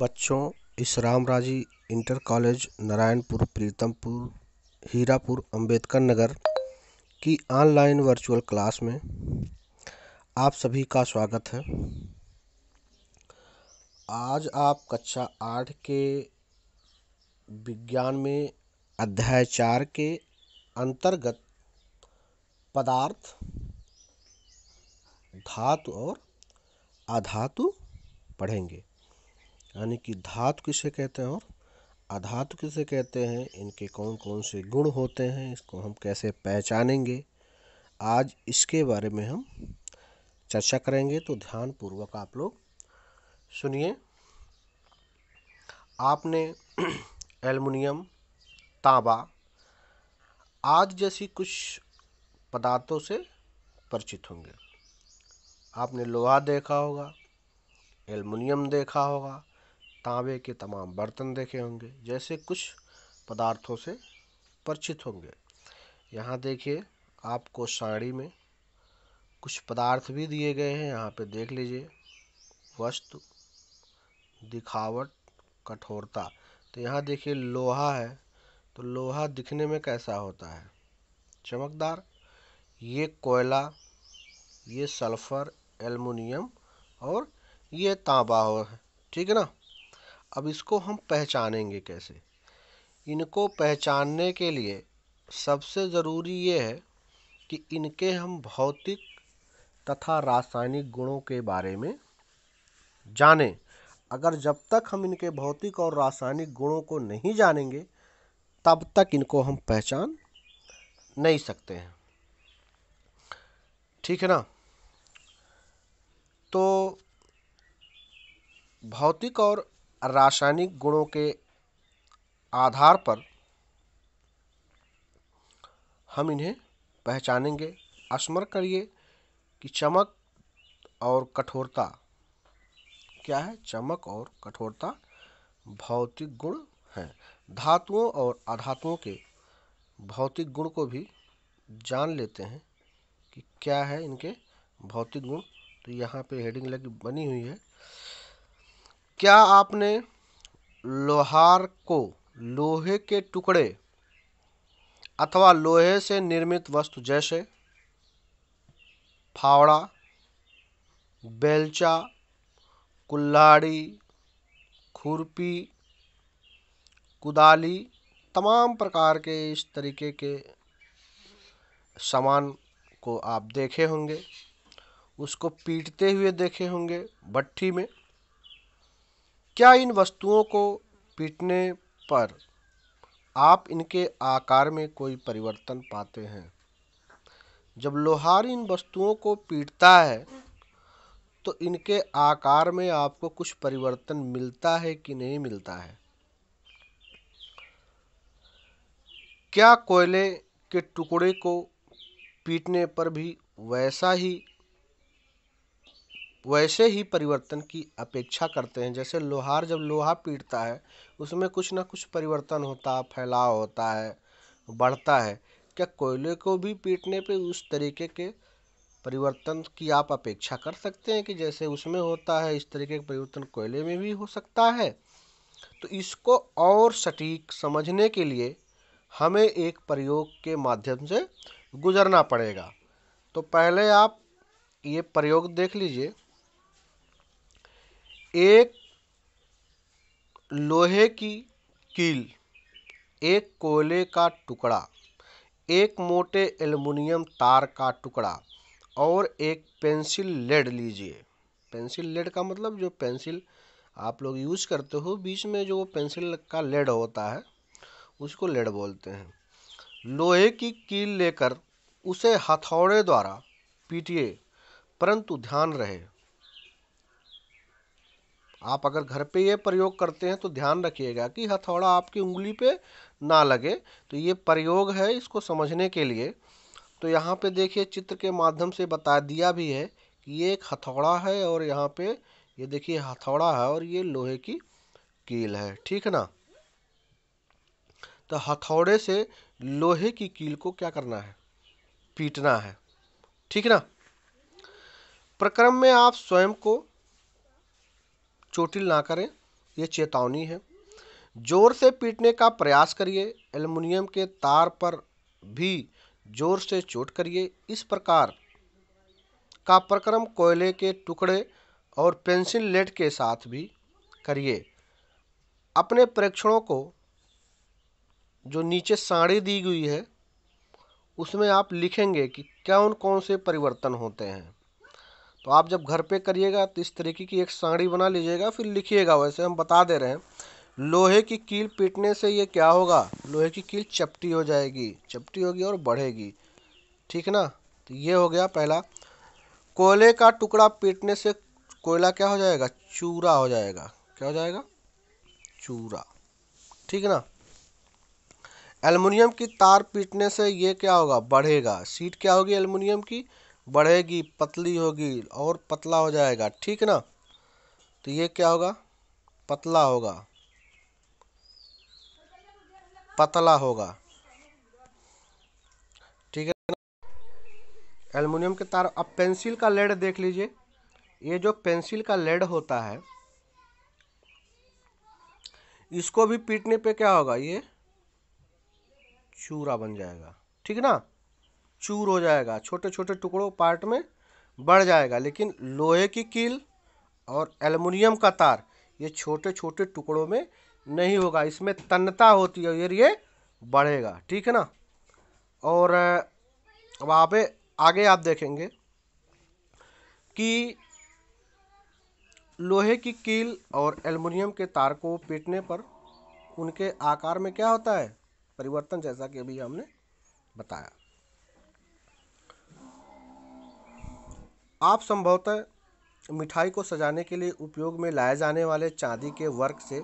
बच्चों इस Ramraji inter college Narayanpur Pritampur Hirapur Ambedkar Nagar की ऑनलाइन वर्चुअल क्लास में आप सभी का स्वागत है आज आप कक्षा आठ के विज्ञान में अध्याय चार के अंतर्गत पदार्थ धातु और अधातु पढ़ेंगे यानी कि धातु किसे कहते हैं और अधातु किसे कहते हैं इनके कौन कौन से गुण होते हैं इसको हम कैसे पहचानेंगे आज इसके बारे में हम चर्चा करेंगे तो ध्यानपूर्वक आप लोग सुनिए आपने एलमुनियम तांबा आज जैसी कुछ पदार्थों से परिचित होंगे आपने लोहा देखा होगा एलमुनियम देखा होगा तांबे के तमाम बर्तन देखे होंगे जैसे कुछ पदार्थों से परिचित होंगे यहाँ देखिए आपको साड़ी में कुछ पदार्थ भी दिए गए हैं यहाँ पे देख लीजिए वस्तु दिखावट कठोरता तो यहाँ देखिए लोहा है तो लोहा दिखने में कैसा होता है चमकदार ये कोयला ये सल्फ़र एलमिनियम और ये तांबा हो ठीक है ना अब इसको हम पहचानेंगे कैसे इनको पहचानने के लिए सबसे ज़रूरी ये है कि इनके हम भौतिक तथा रासायनिक गुणों के बारे में जाने अगर जब तक हम इनके भौतिक और रासायनिक गुणों को नहीं जानेंगे तब तक इनको हम पहचान नहीं सकते हैं ठीक है ना तो भौतिक और रासायनिक गुणों के आधार पर हम इन्हें पहचानेंगे स्मर करिए कि चमक और कठोरता क्या है चमक और कठोरता भौतिक गुण हैं धातुओं और अधातुओं के भौतिक गुण को भी जान लेते हैं कि क्या है इनके भौतिक गुण तो यहाँ पे हेडिंग लगी बनी हुई है क्या आपने लोहार को लोहे के टुकड़े अथवा लोहे से निर्मित वस्तु जैसे फावड़ा बेलचा कुल्हाड़ी खुरपी कुदाली तमाम प्रकार के इस तरीके के सामान को आप देखे होंगे उसको पीटते हुए देखे होंगे भट्टी में क्या इन वस्तुओं को पीटने पर आप इनके आकार में कोई परिवर्तन पाते हैं जब लोहार इन वस्तुओं को पीटता है तो इनके आकार में आपको कुछ परिवर्तन मिलता है कि नहीं मिलता है क्या कोयले के टुकड़े को पीटने पर भी वैसा ही वैसे ही परिवर्तन की अपेक्षा करते हैं जैसे लोहार जब लोहा पीटता है उसमें कुछ ना कुछ परिवर्तन होता फैलाव होता है बढ़ता है क्या कोयले को भी पीटने पे उस तरीके के परिवर्तन की आप अपेक्षा कर सकते हैं कि जैसे उसमें होता है इस तरीके के परिवर्तन कोयले में भी हो सकता है तो इसको और सटीक समझने के लिए हमें एक प्रयोग के माध्यम से गुजरना पड़ेगा तो पहले आप ये प्रयोग देख लीजिए एक लोहे की कील एक कोयले का टुकड़ा एक मोटे एल्युमिनियम तार का टुकड़ा और एक पेंसिल लेड लीजिए पेंसिल लेड का मतलब जो पेंसिल आप लोग यूज करते हो बीच में जो पेंसिल का लेड होता है उसको लेड बोलते हैं लोहे की कील लेकर उसे हथौड़े द्वारा पीटिए परंतु ध्यान रहे आप अगर घर पे ये प्रयोग करते हैं तो ध्यान रखिएगा कि हथौड़ा आपकी उंगली पे ना लगे तो ये प्रयोग है इसको समझने के लिए तो यहाँ पे देखिए चित्र के माध्यम से बता दिया भी है कि ये एक हथौड़ा है और यहाँ पे ये देखिए हथौड़ा है और ये लोहे की कील है ठीक है ना तो हथौड़े से लोहे की कील को क्या करना है पीटना है ठीक है ना प्रक्रम में आप स्वयं को चोटिल ना करें ये चेतावनी है जोर से पीटने का प्रयास करिए एल्युमिनियम के तार पर भी जोर से चोट करिए इस प्रकार का प्रक्रम कोयले के टुकड़े और पेंसिल लेट के साथ भी करिए अपने प्रेक्षणों को जो नीचे साड़ी दी गई है उसमें आप लिखेंगे कि कौन कौन से परिवर्तन होते हैं तो आप जब घर पे करिएगा तो इस तरीके की एक साड़ी बना लीजिएगा फिर लिखिएगा वैसे हम बता दे रहे हैं लोहे की कील पीटने से ये क्या होगा लोहे की कील चपटी हो जाएगी चपटी होगी और बढ़ेगी ठीक ना तो ये हो गया पहला कोयले का टुकड़ा पीटने से कोयला क्या हो जाएगा चूरा हो जाएगा क्या हो जाएगा चूरा ठीक ना एलमिनियम की तार पीटने से ये क्या होगा बढ़ेगा सीट क्या होगी एलमिनियम की बढ़ेगी पतली होगी और पतला हो जाएगा ठीक ना तो ये क्या होगा पतला होगा पतला होगा ठीक है एलमिनियम के तार अब पेंसिल का लेड देख लीजिए ये जो पेंसिल का लेड होता है इसको भी पीटने पे क्या होगा ये चूरा बन जाएगा ठीक ना चूर हो जाएगा छोटे छोटे टुकड़ों पार्ट में बढ़ जाएगा लेकिन लोहे की कील और एलमिनियम का तार ये छोटे छोटे टुकड़ों में नहीं होगा इसमें तन्नता होती है और ये बढ़ेगा ठीक है ना और वहाँ पे आगे आप देखेंगे कि लोहे की कील और एल्युमिनियम के तार को पीटने पर उनके आकार में क्या होता है परिवर्तन जैसा कि अभी हमने बताया आप संभवतः मिठाई को सजाने के लिए उपयोग में लाए जाने वाले चांदी के वर्क से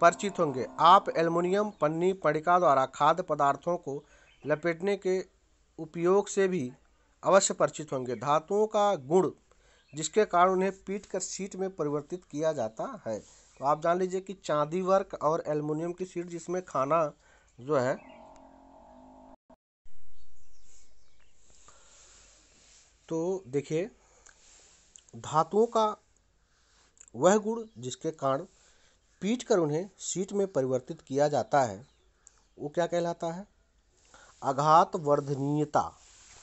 परिचित होंगे आप एल्युमिनियम पन्नी पड़िका द्वारा खाद्य पदार्थों को लपेटने के उपयोग से भी अवश्य परिचित होंगे धातुओं का गुण जिसके कारण उन्हें पीट कर सीट में परिवर्तित किया जाता है तो आप जान लीजिए कि चांदी वर्क और एल्युमिनियम की सीट जिसमें खाना जो है तो देखिए धातुओं का वह गुण जिसके कारण पीट कर उन्हें सीट में परिवर्तित किया जाता है वो क्या कहलाता है आघात वर्धनीयता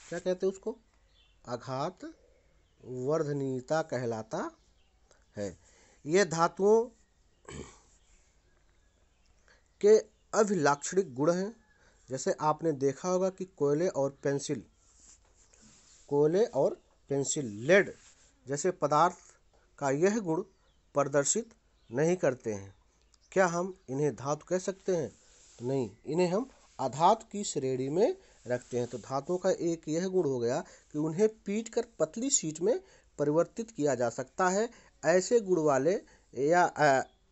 क्या कहते हैं उसको आघात वर्धनीयता कहलाता है यह धातुओं के अभिलाक्षणिक गुण हैं जैसे आपने देखा होगा कि कोयले और पेंसिल कोयले और पेंसिल लेड जैसे पदार्थ का यह गुण प्रदर्शित नहीं करते हैं क्या हम इन्हें धातु कह सकते हैं नहीं इन्हें हम अधातु की श्रेणी में रखते हैं तो धातुओं का एक यह गुण हो गया कि उन्हें पीट कर पतली सीट में परिवर्तित किया जा सकता है ऐसे गुण वाले या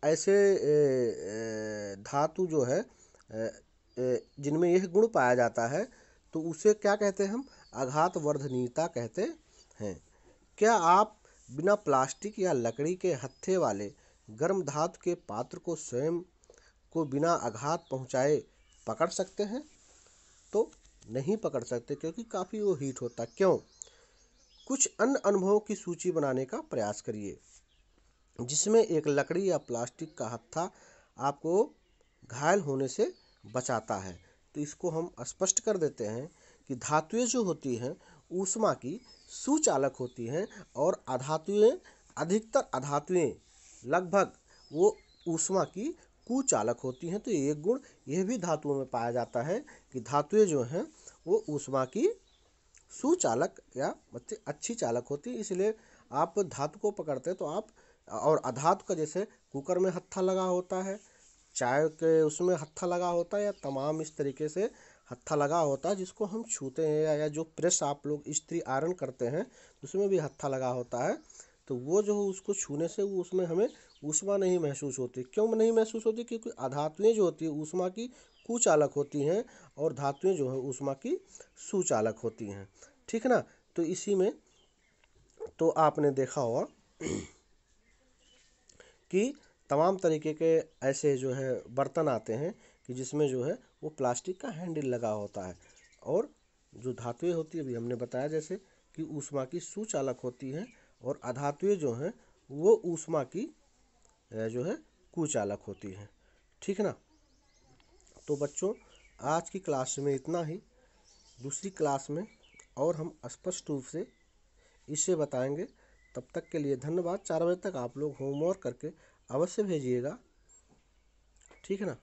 ऐसे धातु जो है जिनमें यह गुण पाया जाता है तो उसे क्या कहते हैं हम आघात वर्धनीयता कहते हैं क्या आप बिना प्लास्टिक या लकड़ी के हत्थे वाले गर्म धातु के पात्र को स्वयं को बिना आघात पहुँचाए पकड़ सकते हैं तो नहीं पकड़ सकते क्योंकि काफ़ी वो हीट होता क्यों कुछ अन्य अनुभवों की सूची बनाने का प्रयास करिए जिसमें एक लकड़ी या प्लास्टिक का हत्था आपको घायल होने से बचाता है तो इसको हम स्पष्ट कर देते हैं कि धातुएं जो होती हैं ऊष्मा की सुचालक होती हैं और अधातुएँ अधिकतर अधातुएँ लगभग वो ऊष्मा की कुचालक होती हैं तो ये गुण यह भी धातुओं में पाया जाता है कि धातुएँ जो हैं वो ऊष्मा की सुचालक या अच्छी चालक होती है इसलिए आप धातु को पकड़ते हैं तो आप और अधातु का जैसे कुकर में हत्था लगा होता है चाय के उसमें हत्था लगा होता है या तमाम इस तरीके से हत्था लगा होता है जिसको हम छूते हैं या जो प्रेस आप लोग स्त्री आयरन करते हैं उसमें भी हत्था लगा होता है तो वो जो उसको छूने से वो उसमें हमें ऊष्मा नहीं महसूस होती क्यों नहीं महसूस होती क्योंकि अधातुएँ जो होती है ऊष्मा की कुचालक होती हैं और धातुएँ जो है ऊष्मा की सुचालक होती हैं ठीक है ना तो इसी में तो आपने देखा होगा कि तमाम तरीके के ऐसे जो है बर्तन आते हैं कि जिसमें जो है वो प्लास्टिक का हैंडल लगा होता है और जो धातुएँ होती है अभी हमने बताया जैसे कि ऊष्मा की सुचालक होती हैं और अधातुएँ जो हैं वो ऊष्मा की जो है कुचालक होती हैं ठीक ना तो बच्चों आज की क्लास में इतना ही दूसरी क्लास में और हम स्पष्ट रूप से इसे बताएंगे तब तक के लिए धन्यवाद चार बजे तक आप लोग होमवर्क करके अवश्य भेजिएगा ठीक है ना